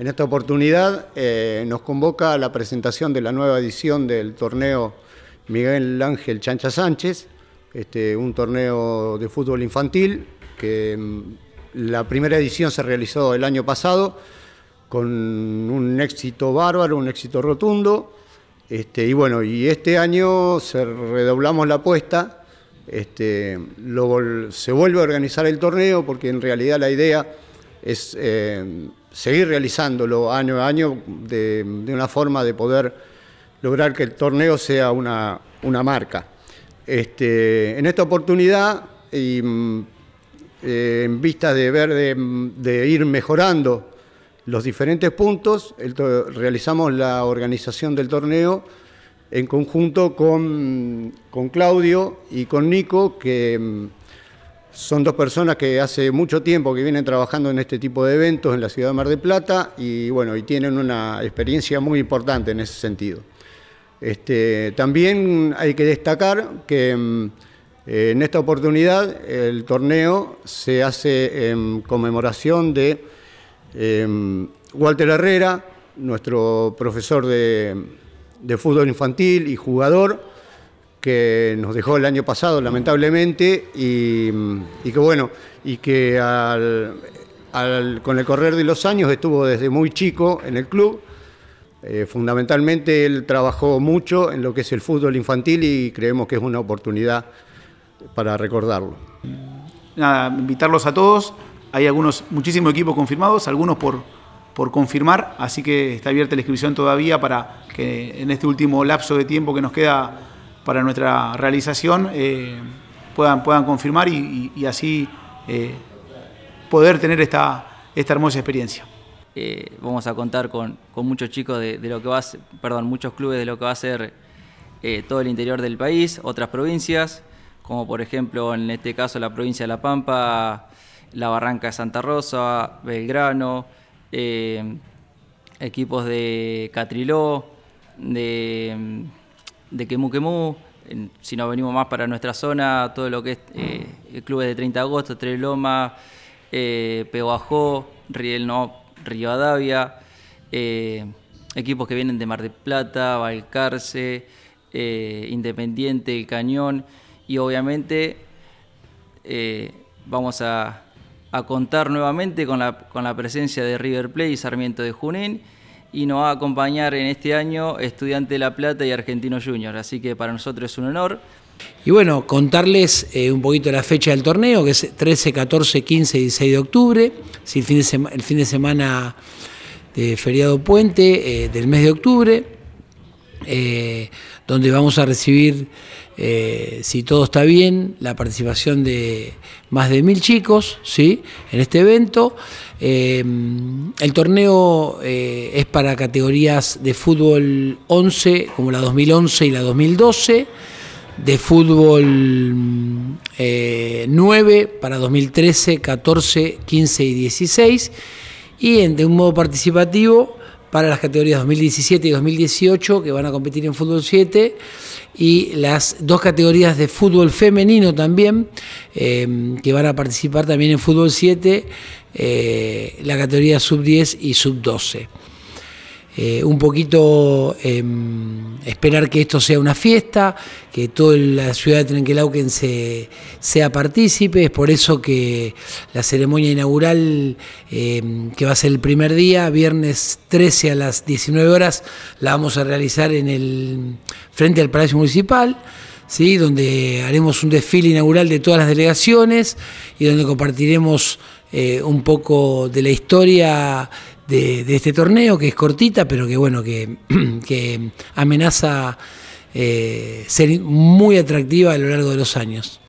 En esta oportunidad eh, nos convoca a la presentación de la nueva edición del torneo Miguel Ángel Chancha Sánchez, este, un torneo de fútbol infantil que mm, la primera edición se realizó el año pasado con un éxito bárbaro, un éxito rotundo. Este, y bueno, y este año se redoblamos la apuesta, este, se vuelve a organizar el torneo porque en realidad la idea es eh, seguir realizándolo año a año de, una forma de poder lograr que el torneo sea una, marca. Este, en esta oportunidad, y, eh, en vista de ver de, ir mejorando los diferentes puntos, realizamos la organización del torneo en conjunto con, con Claudio y con Nico, que son dos personas que hace mucho tiempo que vienen trabajando en este tipo de eventos en la ciudad de Mar del Plata y bueno, y tienen una experiencia muy importante en ese sentido. Este, también hay que destacar que mm, eh, en esta oportunidad el torneo se hace en conmemoración de em, Walter Herrera, nuestro profesor de fútbol infantil y jugador, que nos dejó el año pasado, lamentablemente, y, que bueno, y que con el correr de los años estuvo desde muy chico en el club. Eh, fundamentalmente él trabajó mucho en lo que es el fútbol infantil y creemos que es una oportunidad para recordarlo. Nada, invitarlos a todos. Hay algunos, muchísimos equipos confirmados, algunos por, por confirmar, así que está abierta la inscripción todavía para que en este último lapso de tiempo que nos queda para nuestra realización eh, puedan, puedan confirmar y, así eh, poder tener esta, esta hermosa experiencia. Eh, vamos a contar con, muchos chicos de, lo que va perdón, muchos clubes de lo que va a ser todo el interior del país, otras provincias, como por ejemplo en este caso la provincia de La Pampa, la Barranca de Santa Rosa, Belgrano, equipos de Catriló, de de Quemuquemú, si no venimos más para nuestra zona, todo lo que es eh, clubes de 30 de agosto, Tres Loma eh, Peguajó, Riel no, Rivadavia, eh, equipos que vienen de Mar del Plata, Valcarce, eh, Independiente, Cañón, y obviamente eh, vamos a, contar nuevamente con la, con la presencia de River Plate y Sarmiento de Junín y nos va a acompañar en este año Estudiante de La Plata y Argentino Junior. Así que para nosotros es un honor. Y bueno, contarles eh, un poquito la fecha del torneo, que es 13, 14, 15 y 16 de octubre. el, fin de el fin de semana de feriado puente eh, del mes de octubre. Eh, donde vamos a recibir, eh, si todo está bien, la participación de más de mil chicos ¿sí? en este evento. Eh, el torneo es para categorías de fútbol 11, como la 2011 y la 2012 de fútbol 9 mm, para 2013, 14, 15 y 16 y de un modo participativo para las categorías 2017 y 2018 que van a competir en fútbol 7 y las dos categorías de fútbol femenino también em, que van a participar también en fútbol 7, eh, la categoría sub 10 y sub 12. Eh, un poquito em, esperar que esto sea una fiesta, que toda la ciudad de Trenquelauquen se, sea partícipe, es por eso que la ceremonia inaugural, em, que va a ser el primer día, viernes 13 a las 19 horas, la vamos a realizar en el frente al Palacio Municipal. ¿Sí? donde haremos un desfile inaugural de todas las delegaciones y donde compartiremos eh, un poco de la historia de, este torneo, que es cortita, pero que bueno, que, amenaza eh, ser muy atractiva a lo largo de los años.